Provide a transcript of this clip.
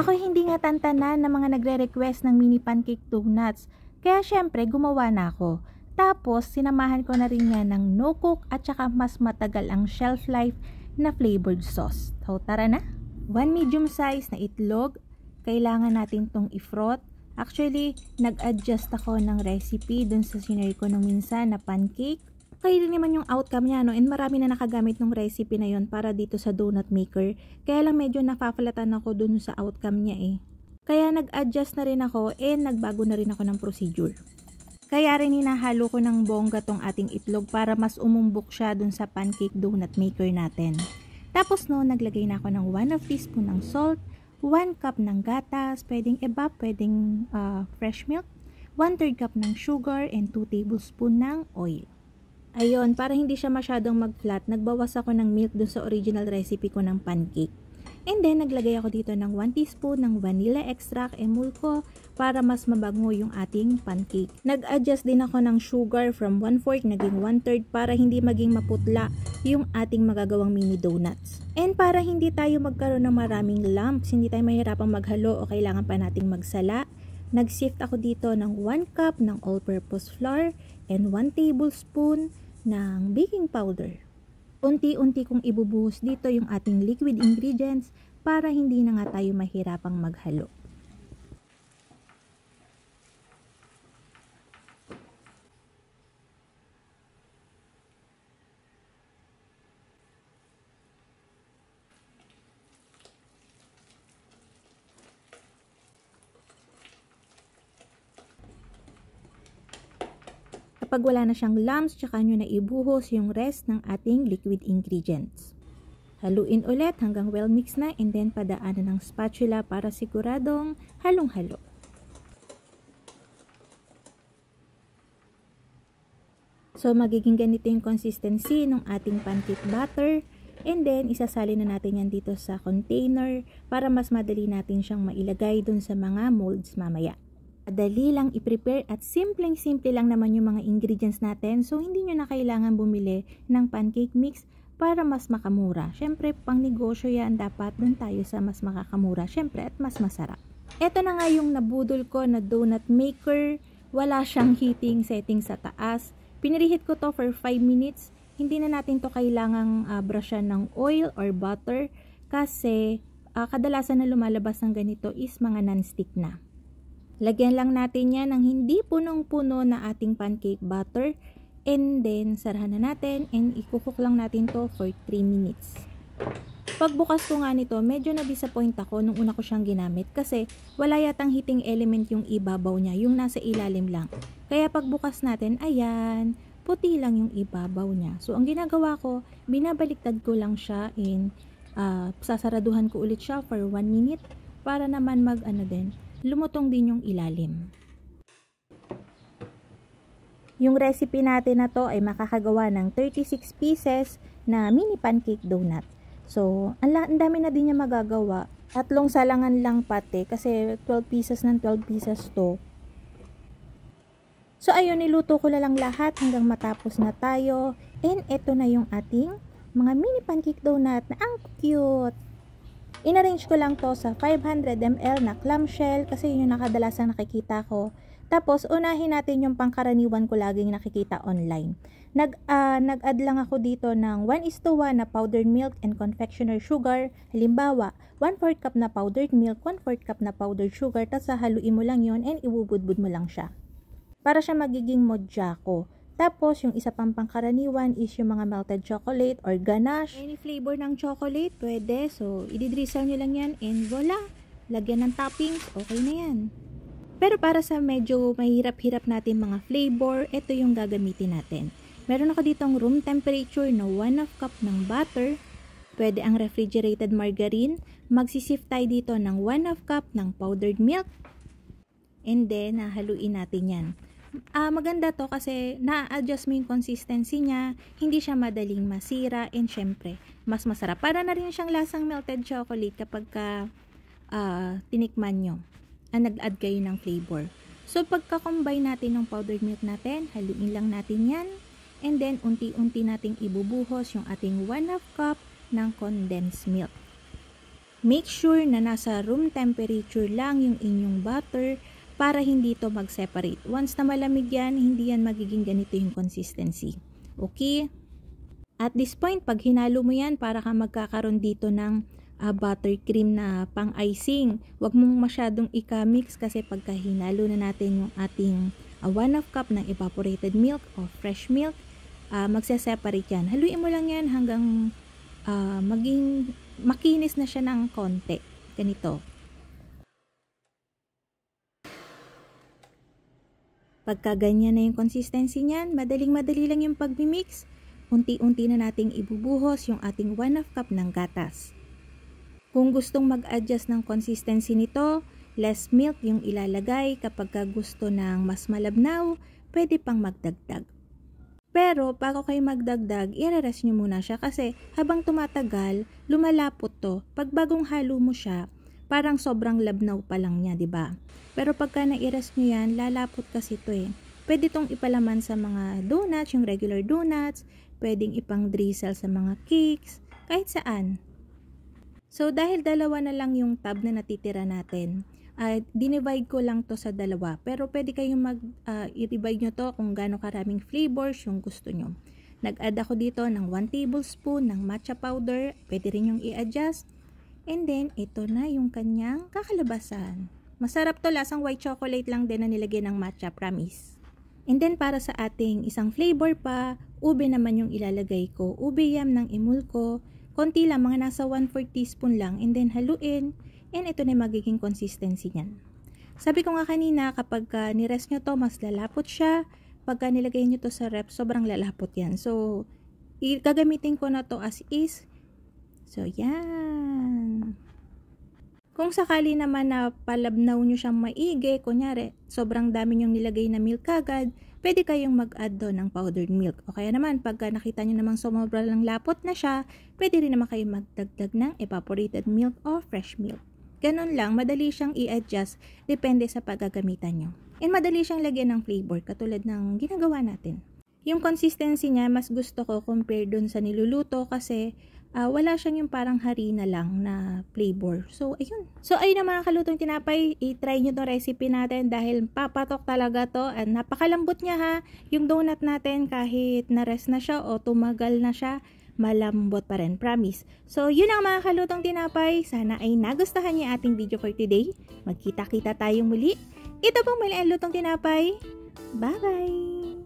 Ako hindi nga tantanan ng mga nagre-request ng mini pancake donuts. Kaya syempre gumawa na ako. Tapos sinamahan ko na rin niya ng no cook at saka mas matagal ang shelf life na flavored sauce. So tara na. One medium size na itlog. Kailangan natin tong i-froth. Actually, nag-adjust ako ng recipe dun sa sinare ko nung minsan na pancake okay din naman yung outcome niya no and marami na nakagamit ng recipe na yon para dito sa donut maker kaya lang medyo napapalatan ako dun sa outcome niya eh kaya nag-adjust na rin ako and nagbago na rin ako ng procedure kaya rin hinahalo ko ng bongga tong ating itlog para mas umumbok siya dun sa pancake donut maker natin. Tapos no, naglagay na ako ng 1 of teaspoon ng salt, 1 cup ng gatas, pwedeng iba, pwedeng uh, fresh milk, 1 third cup ng sugar, and 2 tablespoon ng oil. Ayun, para hindi siya masyadong mag-flat, nagbawas ako ng milk dun sa original recipe ko ng pancake. And then, naglagay ako dito ng 1 teaspoon ng vanilla extract emulco para mas mabango yung ating pancake. Nag-adjust din ako ng sugar from 1 4 naging 1 3 para hindi maging maputla yung ating magagawang mini donuts. And para hindi tayo magkaroon ng maraming lumps, hindi tayo mahirapang maghalo o kailangan pa nating magsala, nag-shift ako dito ng 1 cup ng all-purpose flour and 1 tablespoon ng baking powder. Unti-unti kong ibubuhos dito yung ating liquid ingredients para hindi na nga tayo mahirapang maghalo. kapag wala na siyang lumps, tsaka nyo na ibuhos yung rest ng ating liquid ingredients. Haluin ulit hanggang well mix na and then padaanan ng spatula para siguradong halong-halo. So magiging ganito yung consistency ng ating pancake batter and then isasalin na natin yan dito sa container para mas madali natin siyang mailagay dun sa mga molds mamaya. Madali lang i-prepare at simpleng-simple lang naman yung mga ingredients natin. So, hindi nyo na kailangan bumili ng pancake mix para mas makamura. Siyempre, pang negosyo yan dapat dun tayo sa mas makakamura. Siyempre, at mas masarap. Ito na nga yung nabudol ko na donut maker. Wala siyang heating setting sa taas. Pinirihit ko to for 5 minutes. Hindi na natin to kailangang uh, brushan ng oil or butter kasi uh, kadalasan na lumalabas ng ganito is mga non-stick na. Lagyan lang natin yan ng hindi punong-puno na ating pancake batter. And then, sarahan na natin and ikukok lang natin to for 3 minutes. Pagbukas ko nga nito, medyo na-disappoint ako nung una ko siyang ginamit kasi wala yatang heating element yung ibabaw niya, yung nasa ilalim lang. Kaya pagbukas natin, ayan, puti lang yung ibabaw niya. So, ang ginagawa ko, binabaliktad ko lang siya in, uh, ah, sasaraduhan ko ulit siya for 1 minute para naman mag, ano din, lumutong din yung ilalim. Yung recipe natin na to ay makakagawa ng 36 pieces na mini pancake donut. So, ang, dami na din niya magagawa. Tatlong salangan lang pati kasi 12 pieces ng 12 pieces to. So, ayun, niluto ko na lang lahat hanggang matapos na tayo. And, ito na yung ating mga mini pancake donut na ang cute! Inarrange ko lang to sa 500ml na clamshell kasi yun yung nakadalasang nakikita ko. Tapos, unahin natin yung pangkaraniwan ko laging nakikita online. Nag, uh, ah, nag lang ako dito ng 1 is to 1 na powdered milk and confectioner sugar. Halimbawa, 1 4 cup na powdered milk, 1 4 cup na powdered sugar, tapos haluin mo lang yon and iwubudbud mo lang siya. Para siya magiging modyako. Tapos, yung isa pang pangkaraniwan is yung mga melted chocolate or ganache. Any flavor ng chocolate, pwede. So, ididrizzle nyo lang yan and voila! Lagyan ng toppings, okay na yan. Pero para sa medyo mahirap-hirap natin mga flavor, ito yung gagamitin natin. Meron ako ditong room temperature na 1 half cup ng butter. Pwede ang refrigerated margarine. Magsisip tayo dito ng 1 half cup ng powdered milk. And then, nahaluin natin yan uh, maganda to kasi na-adjust mo yung consistency niya, hindi siya madaling masira, and syempre, mas masarap. Para na rin siyang lasang melted chocolate kapag ka, uh, tinikman nyo, uh, nag-add kayo ng flavor. So, pagka-combine natin ng powdered milk natin, haluin lang natin yan, and then, unti-unti nating ibubuhos yung ating 1 half cup ng condensed milk. Make sure na nasa room temperature lang yung inyong butter para hindi to mag-separate. Once na malamig yan, hindi yan magiging ganito yung consistency. Okay? At this point, pag hinalo mo yan, para ka magkakaroon dito ng uh, buttercream na pang-icing. Huwag mong masyadong ika-mix kasi pagka hinalo na natin yung ating 1 uh, half cup ng evaporated milk o fresh milk, uh, magse-separate yan. Haluin mo lang yan hanggang uh, maging makinis na siya ng konti. Ganito. Pagka ganyan na yung consistency niyan, madaling-madali lang yung pagmimix, unti-unti na nating ibubuhos yung ating 1 half cup ng gatas. Kung gustong mag-adjust ng consistency nito, less milk yung ilalagay kapag gusto ng mas malabnaw, pwede pang magdagdag. Pero bago kayo magdagdag, i-rest nyo muna siya kasi habang tumatagal, lumalapot to. Pag bagong halo mo siya, parang sobrang labnaw pa lang niya, 'di ba? Pero pagka nairas niyo 'yan, lalapot kasi 'to eh. Pwede tong ipalaman sa mga donuts, yung regular donuts, pwedeng ipang drizzle sa mga cakes, kahit saan. So dahil dalawa na lang yung tab na natitira natin, uh, dinivide ko lang to sa dalawa. Pero pwede kayong mag, uh, i-divide nyo to kung gaano karaming flavors yung gusto nyo. Nag-add ako dito ng 1 tablespoon ng matcha powder. Pwede rin yung i-adjust And then, ito na yung kanyang kakalabasan. Masarap to, lasang white chocolate lang din na nilagyan ng matcha, promise. And then, para sa ating isang flavor pa, ube naman yung ilalagay ko. Ube yam ng Emulco. Konti lang, mga nasa 1-4 teaspoon lang. And then, haluin. And ito na magiging consistency niyan. Sabi ko nga kanina, kapag uh, ah, nires nyo to, mas lalapot siya. Pagka nilagay nyo to sa rep, sobrang lalapot yan. So, gagamitin ko na to as is. So, yan. Kung sakali naman na palabnaw nyo siyang maigi, kunyari, sobrang dami nyong nilagay na milk agad, pwede kayong mag-add doon ng powdered milk. O kaya naman, pagka nakita nyo namang sumobra lang lapot na siya, pwede rin naman kayo magdagdag ng evaporated milk o fresh milk. Ganun lang, madali siyang i-adjust depende sa paggagamitan nyo. And madali siyang lagyan ng flavor katulad ng ginagawa natin. Yung consistency niya mas gusto ko compare dun sa niluluto kasi uh, wala siyang yung parang harina lang na flavor. So, ayun. So, ayun naman ang kalutong tinapay. I-try nyo tong recipe natin dahil papatok talaga to. And napakalambot niya ha. Yung donut natin kahit na-rest na siya o tumagal na siya, malambot pa rin. Promise. So, yun ang mga kalutong tinapay. Sana ay nagustuhan niyo ating video for today. Magkita-kita tayong muli. Ito pong muli ang lutong tinapay. Bye-bye!